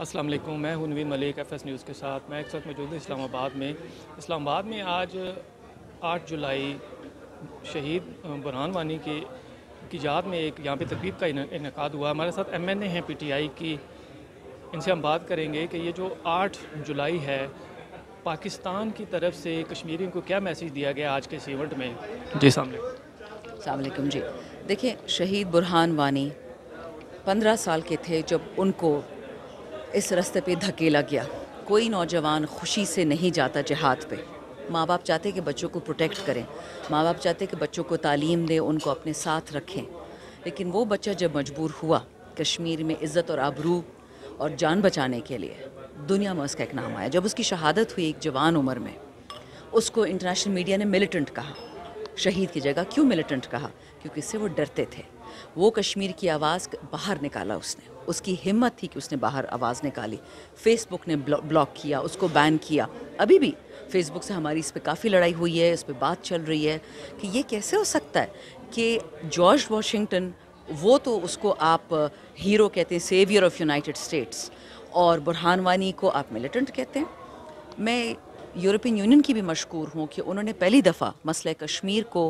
असलम मैं हनवी Malik F S news के साथ मैं एक साथ मौजूद हूँ इस्लामाबाद में इस्लामाबाद में आज 8 जुलाई शहीद बुरहान वानी के की याद में एक यहाँ पे तकरीब का इनका हुआ हमारे साथ एम एन ए हैं पी टी आई की इनसे हम बात करेंगे कि ये जो 8 जुलाई है पाकिस्तान की तरफ से कश्मीरियों को क्या मैसेज दिया गया आज के इस इवेंट में जी सामने जी देखिए शहीद बुरहान वानी पंद्रह साल के थे जब उनको इस रास्ते पे धकेला गया कोई नौजवान खुशी से नहीं जाता जहाद पे माँ बाप चाहते कि बच्चों को प्रोटेक्ट करें माँ बाप चाहते कि बच्चों को तालीम दें उनको अपने साथ रखें लेकिन वो बच्चा जब मजबूर हुआ कश्मीर में इज़्ज़त और आबरू और जान बचाने के लिए दुनिया में उसका एक नाम आया जब उसकी शहादत हुई एक जवान उम्र में उसको इंटरनेशनल मीडिया ने मिलिटेंट कहा शहीद की जगह क्यों मिलिटेंट कहा क्योंकि इससे वो डरते थे वो कश्मीर की आवाज़ बाहर निकाला उसने उसकी हिम्मत थी कि उसने बाहर आवाज़ निकाली फेसबुक ने ब्लॉक किया उसको बैन किया अभी भी फेसबुक से हमारी इस पर काफ़ी लड़ाई हुई है इस पर बात चल रही है कि ये कैसे हो सकता है कि जॉर्ज वॉशिंगटन वो तो उसको आप हीरो कहते हैं सेवियर ऑफ़ यूनाइटेड स्टेट्स और बुरहान वानी को आप मिलिटेंट कहते हैं मैं यूरोपियन यूनियन की भी मशहूर हूँ कि उन्होंने पहली दफ़ा मसले कश्मीर को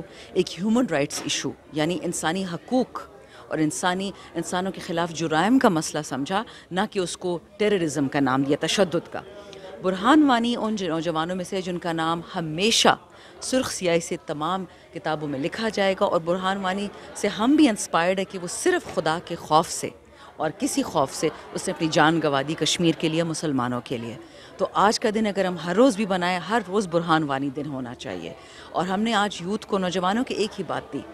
एक ह्यूमन राइट्स इशू यानी इंसानी हकूक़ और इंसानी इंसानों के ख़िलाफ़ जुराम का मसला समझा ना कि उसको टेररिज्म का नाम दिया तशद का बुरहान वानी उन नौजवानों में से जिनका नाम हमेशा सुर्ख सियाई से तमाम किताबों में लिखा जाएगा और बुरहान वानी से हम भी इंस्पायर्ड है कि वो सिर्फ़ खुदा के खौफ से और किसी खौफ से उसने अपनी जान गंवा दी कश्मीर के लिए मुसलमानों के लिए तो आज का दिन अगर हम हर रोज़ भी बनाएं हर रोज़ बुरहान वानी दिन होना चाहिए और हमने आज यूथ को नौजवानों की एक ही बात दी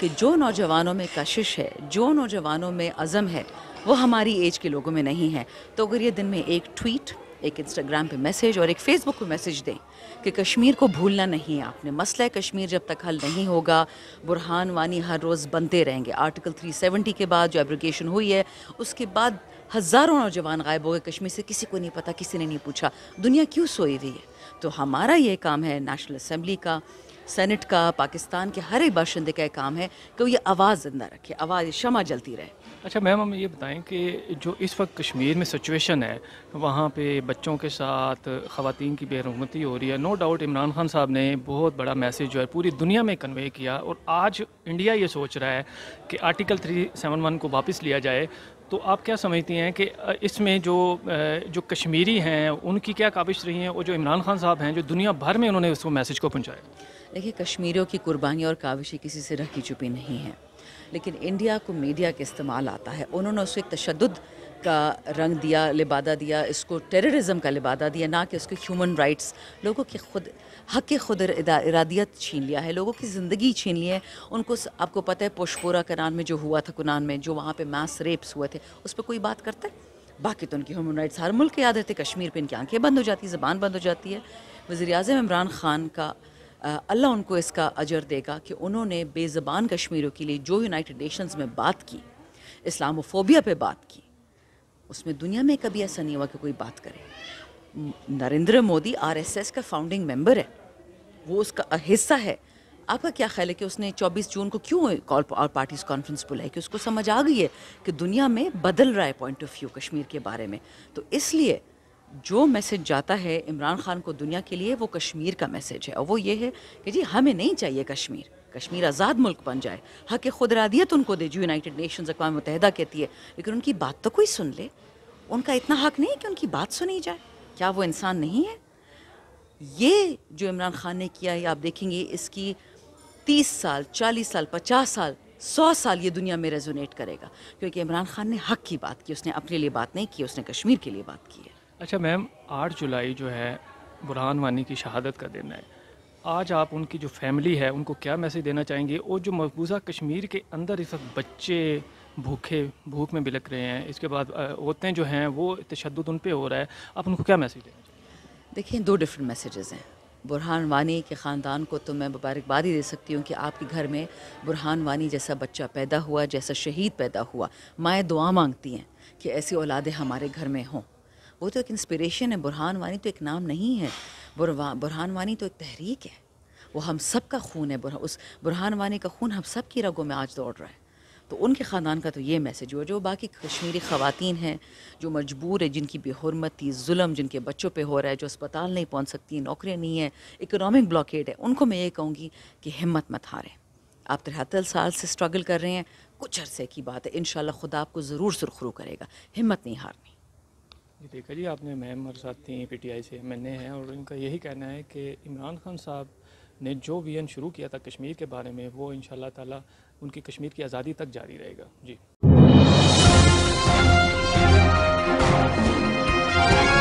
कि जो नौजवानों में कशिश है जो नौजवानों में अज़म है वो हमारी एज के लोगों में नहीं है तो अगर ये दिन में एक ट्वीट एक इंस्टाग्राम पे मैसेज और एक फेसबुक पे मैसेज दें कि कश्मीर को भूलना नहीं है आपने मसला है कश्मीर जब तक हल नहीं होगा बुरहान वानी हर रोज़ बनते रहेंगे आर्टिकल 370 के बाद जो एब्रिगेशन हुई है उसके बाद हज़ारों नौजवान गायब हो गए कश्मीर से किसी को नहीं पता किसी ने नहीं पूछा दुनिया क्यों सोई हुई है तो हमारा ये काम है नेशनल असम्बली का सेनेट का पाकिस्तान के हर एक बाशिंदे का काम है कि वो ये आवाज़ ज़िंदा रखे आवाज़ शमा जलती रहे अच्छा मैम हम ये बताएं कि जो इस वक्त कश्मीर में सिचुएशन है वहाँ पे बच्चों के साथ ख़वान की बेरहमती हो रही है नो डाउट इमरान खान साहब ने बहुत बड़ा मैसेज जो है पूरी दुनिया में कन्वे किया और आज इंडिया ये सोच रहा है कि आर्टिकल 371 को वापस लिया जाए तो आप क्या समझती हैं कि इसमें जो जो कश्मीरी हैं उनकी क्या काबिश रही हैं और जो इमरान खान साहब हैं जो दुनिया भर में उन्होंने उसको मैसेज को पहुँचाया देखिए कश्मीरियों की कुर्बानी और काविशें किसी से रखी चुपी नहीं है लेकिन इंडिया को मीडिया के इस्तेमाल आता है उन्होंने उसको एक तशद का रंग दिया लिबादा दिया इसको टेररिज्म का लिबादा दिया ना कि उसके ह्यूमन राइट्स लोगों के खुद हक के खुद इरादियत छीन लिया है लोगों की ज़िंदगी छीन ली है उनको आपको पता है पोशपोरा कनान में जो हुआ था कुनान में जो वहाँ पर मास रेप्स हुए थे उस पर कोई बात करता है बाकी तो उनकी ह्यूमन राइट्स हर मुल्क याद रहते कश्मीर पर इनकी आंखें बंद हो जाती है ज़बान बंद हो जाती है वज़ी अजम इमरान ख़ान का अल्लाह उनको इसका अजर देगा कि उन्होंने बेज़बान कश्मीरों के लिए जो यूनाइटेड नेशंस में बात की इस्लामोफोबिया पे बात की उसमें दुनिया में कभी ऐसा नहीं हुआ कि कोई बात करे नरेंद्र मोदी आरएसएस का फाउंडिंग मेंबर है वो उसका हिस्सा है आपका क्या ख्याल है कि उसने 24 जून को क्यों कॉल और पार्टीज कॉन्फ्रेंस बुलाई कि उसको समझ आ गई है कि दुनिया में बदल रहा है पॉइंट ऑफ व्यू कश्मीर के बारे में तो इसलिए जो मैसेज जाता है इमरान खान को दुनिया के लिए वो कश्मीर का मैसेज है और वो ये है कि जी हमें नहीं चाहिए कश्मीर कश्मीर आज़ाद मुल्क बन जाए हक खुदरादियत उनको दे जो यूनाइटेड नेशंस अकवा मुतहदा कहती है लेकिन उनकी बात तो कोई सुन ले उनका इतना हक नहीं कि उनकी बात सुनी जाए क्या वो इंसान नहीं है ये जो इमरान खान ने किया है आप देखेंगे इसकी तीस साल चालीस साल पचास साल सौ साल ये दुनिया में रेजोनेट करेगा क्योंकि इमरान खान ने हक की बात की उसने अपने लिए बात नहीं की उसने कश्मीर के लिए बात की है अच्छा मैम आठ जुलाई जो है बुरहान वानी की शहादत का दिन है आज आप उनकी जो फैमिली है उनको क्या मैसेज देना चाहेंगे और जो मकबूजा कश्मीर के अंदर इस वक्त बच्चे भूखे भूख में बिलक रहे हैं इसके बाद औरतें जो हैं वो तशद उन पर हो रहा है आप उनको क्या मैसेज देना चाहिए देखिए दो डिफरेंट मैसेजेस हैं बुरहान वानी के ख़ानदान को तो मैं मुबारकबाद ही दे सकती हूँ कि आपके घर में बुरहान वानी जैसा बच्चा पैदा हुआ जैसा शहीद पैदा हुआ माएँ दुआ मांगती हैं कि ऐसी औलादें हमारे घर में हों वो तो एक इंस्पिरेशन है बुरहान वानी तो एक नाम नहीं है बुरहान वानी तो एक तहरीक है वो हम सब का खून है बुरह, उस बुरहान वानी का खून हम सब की रगों में आज दौड़ रहा है तो उनके ख़ानदान का तो ये मैसेज हुआ जो बाकी कश्मीरी ख़वातीन हैं जो मजबूर है जिनकी बेहरमती जुल्म जिनके बच्चों पे हो रहा है जो अस्पताल नहीं पहुंच सकती नौकरी नहीं हैं इकोनॉमिक ब्लॉकेट है उनको मैं ये कहूँगी कि हिम्मत मत हारें आप तिहत्तर साल से स्ट्रगल कर रहे हैं कुछ अरसे की बात है इन खुदा आपको ज़रूर सुरखरू करेगा हिम्मत नहीं हारनी ये देखा जी आपने मैम हमारे साथ थी पीटीआई से एमएनए हैं और इनका यही कहना है कि इमरान खान साहब ने जो एन शुरू किया था कश्मीर के बारे में वो इन ताला उनकी कश्मीर की आज़ादी तक जारी रहेगा जी